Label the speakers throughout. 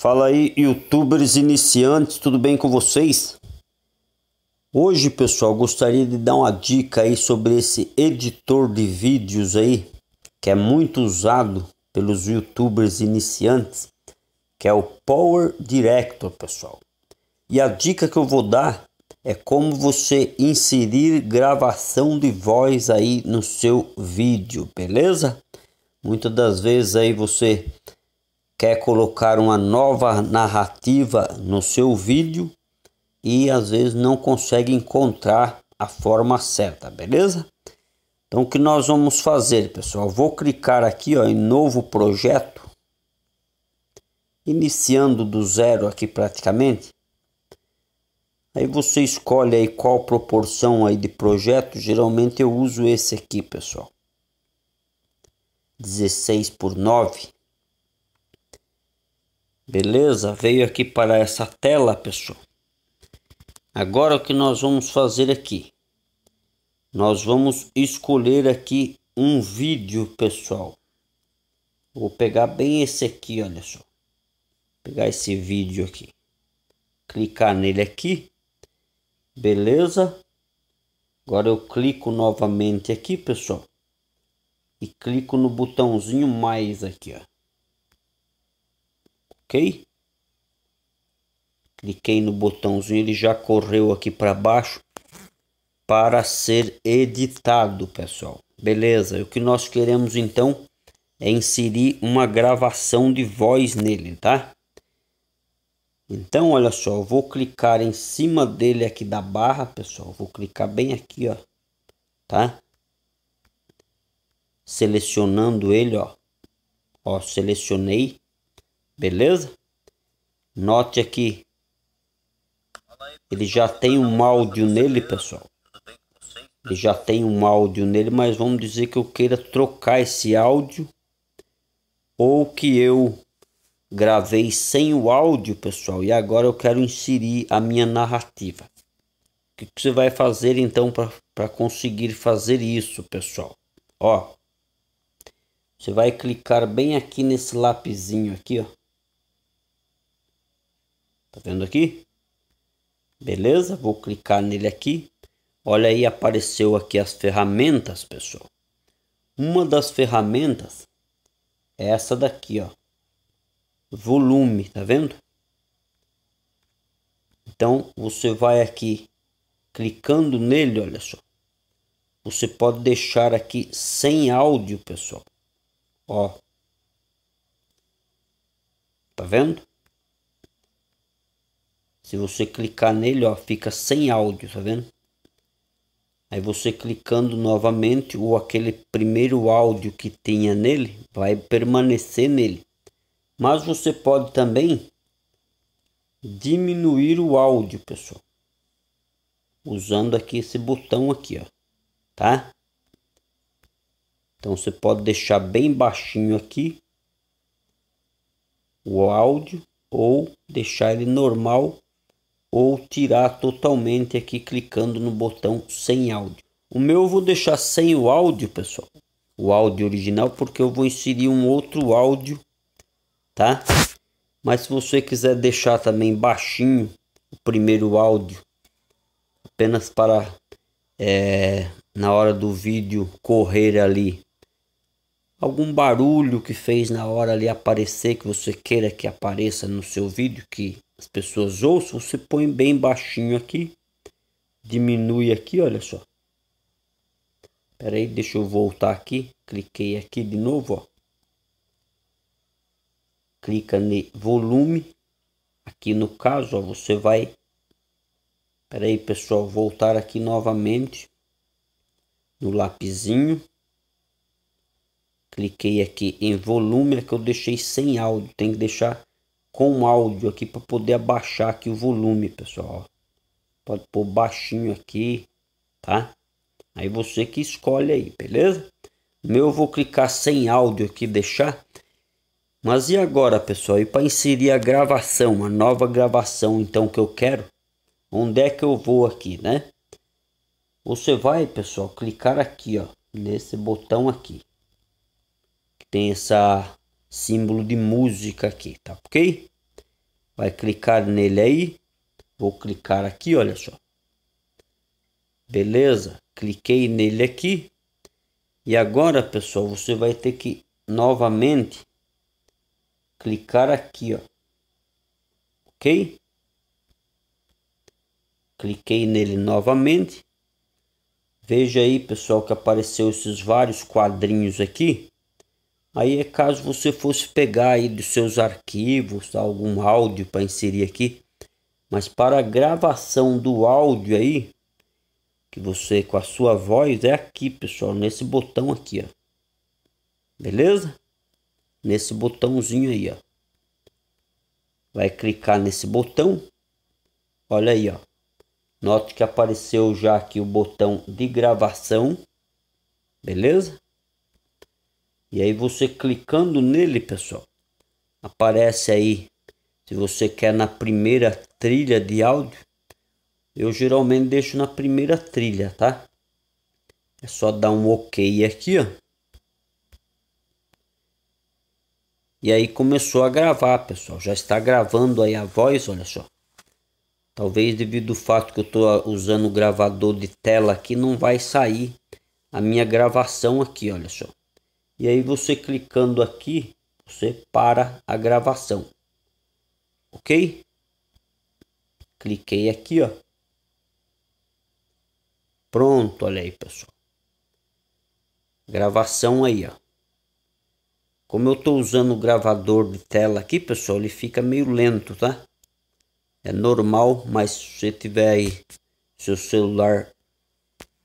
Speaker 1: Fala aí, youtubers iniciantes, tudo bem com vocês? Hoje, pessoal, gostaria de dar uma dica aí sobre esse editor de vídeos aí, que é muito usado pelos youtubers iniciantes, que é o Power Director, pessoal. E a dica que eu vou dar é como você inserir gravação de voz aí no seu vídeo, beleza? Muitas das vezes aí você quer colocar uma nova narrativa no seu vídeo e às vezes não consegue encontrar a forma certa, beleza? Então o que nós vamos fazer, pessoal? Vou clicar aqui ó, em novo projeto, iniciando do zero aqui praticamente. Aí você escolhe aí qual proporção aí de projeto, geralmente eu uso esse aqui, pessoal. 16 por 9 Beleza? Veio aqui para essa tela, pessoal. Agora o que nós vamos fazer aqui? Nós vamos escolher aqui um vídeo, pessoal. Vou pegar bem esse aqui, olha só. Vou pegar esse vídeo aqui. Clicar nele aqui. Beleza? Agora eu clico novamente aqui, pessoal. E clico no botãozinho mais aqui, ó ok? Cliquei no botãozinho, ele já correu aqui para baixo para ser editado, pessoal. Beleza, o que nós queremos então é inserir uma gravação de voz nele, tá? Então, olha só, eu vou clicar em cima dele aqui da barra, pessoal. Vou clicar bem aqui, ó, tá? Selecionando ele, ó. Ó, selecionei. Beleza? Note aqui. Ele já tem um áudio nele, pessoal. Ele já tem um áudio nele, mas vamos dizer que eu queira trocar esse áudio. Ou que eu gravei sem o áudio, pessoal. E agora eu quero inserir a minha narrativa. O que você vai fazer então para conseguir fazer isso, pessoal? Ó, você vai clicar bem aqui nesse lapizinho aqui, ó. Tá vendo aqui? Beleza? Vou clicar nele aqui. Olha aí, apareceu aqui as ferramentas, pessoal. Uma das ferramentas é essa daqui, ó. Volume, tá vendo? Então, você vai aqui clicando nele, olha só. Você pode deixar aqui sem áudio, pessoal. Ó. Tá vendo? Se você clicar nele, ó, fica sem áudio, tá vendo? Aí você clicando novamente, ou aquele primeiro áudio que tinha nele, vai permanecer nele. Mas você pode também diminuir o áudio, pessoal. Usando aqui esse botão aqui, ó. Tá? Então você pode deixar bem baixinho aqui o áudio ou deixar ele normal ou tirar totalmente aqui clicando no botão sem áudio. O meu eu vou deixar sem o áudio, pessoal. O áudio original, porque eu vou inserir um outro áudio, tá? Mas se você quiser deixar também baixinho o primeiro áudio, apenas para é, na hora do vídeo correr ali algum barulho que fez na hora ali aparecer que você queira que apareça no seu vídeo que as pessoas ouçam, você põe bem baixinho aqui, diminui aqui, olha só. Pera aí, deixa eu voltar aqui, cliquei aqui de novo, ó. Clica em volume, aqui no caso, ó, você vai... Pera aí, pessoal, voltar aqui novamente no lapizinho. Cliquei aqui em volume, é que eu deixei sem áudio, tem que deixar com áudio aqui para poder abaixar aqui o volume, pessoal. Pode pôr baixinho aqui, tá? Aí você que escolhe aí, beleza? Meu eu vou clicar sem áudio aqui, deixar. Mas e agora, pessoal? E para inserir a gravação, a nova gravação, então que eu quero? Onde é que eu vou aqui, né? Você vai, pessoal, clicar aqui, ó, nesse botão aqui. Que tem essa símbolo de música aqui, tá ok? Vai clicar nele aí. Vou clicar aqui, olha só. Beleza? Cliquei nele aqui. E agora, pessoal, você vai ter que novamente clicar aqui, ó. Ok? Cliquei nele novamente. Veja aí, pessoal, que apareceu esses vários quadrinhos aqui. Aí é caso você fosse pegar aí dos seus arquivos tá? algum áudio para inserir aqui, mas para a gravação do áudio aí que você com a sua voz é aqui, pessoal, nesse botão aqui, ó. Beleza? Nesse botãozinho aí, ó. Vai clicar nesse botão. Olha aí, ó. Note que apareceu já aqui o botão de gravação. Beleza? E aí você clicando nele, pessoal, aparece aí se você quer na primeira trilha de áudio. Eu geralmente deixo na primeira trilha, tá? É só dar um OK aqui, ó. E aí começou a gravar, pessoal. Já está gravando aí a voz, olha só. Talvez devido ao fato que eu estou usando o gravador de tela aqui, não vai sair a minha gravação aqui, olha só. E aí você clicando aqui, você para a gravação. Ok? Cliquei aqui, ó. Pronto, olha aí, pessoal. Gravação aí, ó. Como eu tô usando o gravador de tela aqui, pessoal, ele fica meio lento, tá? É normal, mas se você tiver aí seu celular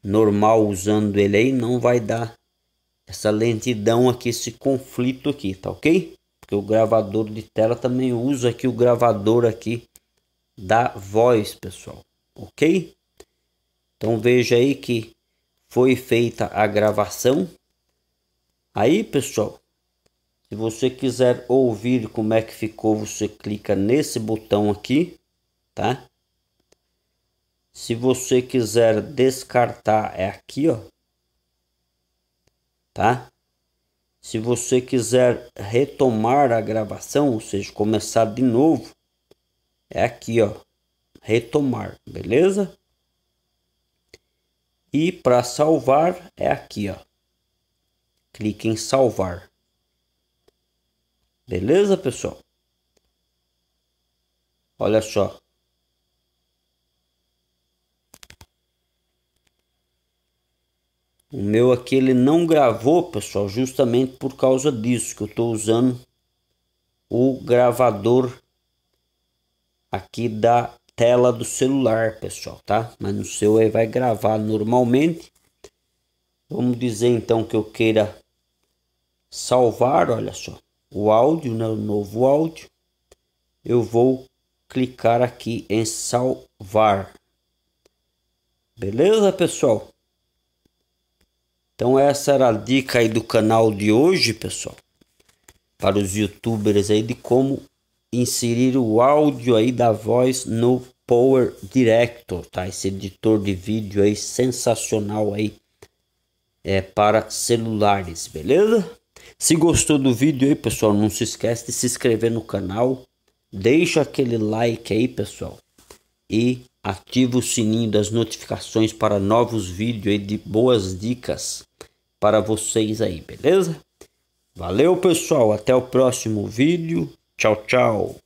Speaker 1: normal usando ele aí, não vai dar essa lentidão aqui, esse conflito aqui, tá ok? Porque o gravador de tela também usa aqui o gravador aqui da voz, pessoal, ok? Então veja aí que foi feita a gravação. Aí, pessoal, se você quiser ouvir como é que ficou, você clica nesse botão aqui, tá? Se você quiser descartar, é aqui, ó tá? Se você quiser retomar a gravação, ou seja, começar de novo, é aqui, ó, retomar, beleza? E para salvar é aqui, ó. Clique em salvar. Beleza, pessoal? Olha só, O meu aqui ele não gravou, pessoal, justamente por causa disso que eu estou usando o gravador aqui da tela do celular, pessoal, tá? Mas no seu aí vai gravar normalmente. Vamos dizer então que eu queira salvar, olha só, o áudio, né, o novo áudio. Eu vou clicar aqui em salvar. Beleza, pessoal? Então essa era a dica aí do canal de hoje, pessoal, para os youtubers aí de como inserir o áudio aí da voz no Power Director, tá? Esse editor de vídeo aí sensacional aí é para celulares, beleza? Se gostou do vídeo aí, pessoal, não se esquece de se inscrever no canal, deixa aquele like aí, pessoal, e ativa o sininho das notificações para novos vídeos aí de boas dicas para vocês aí, beleza? Valeu, pessoal. Até o próximo vídeo. Tchau, tchau.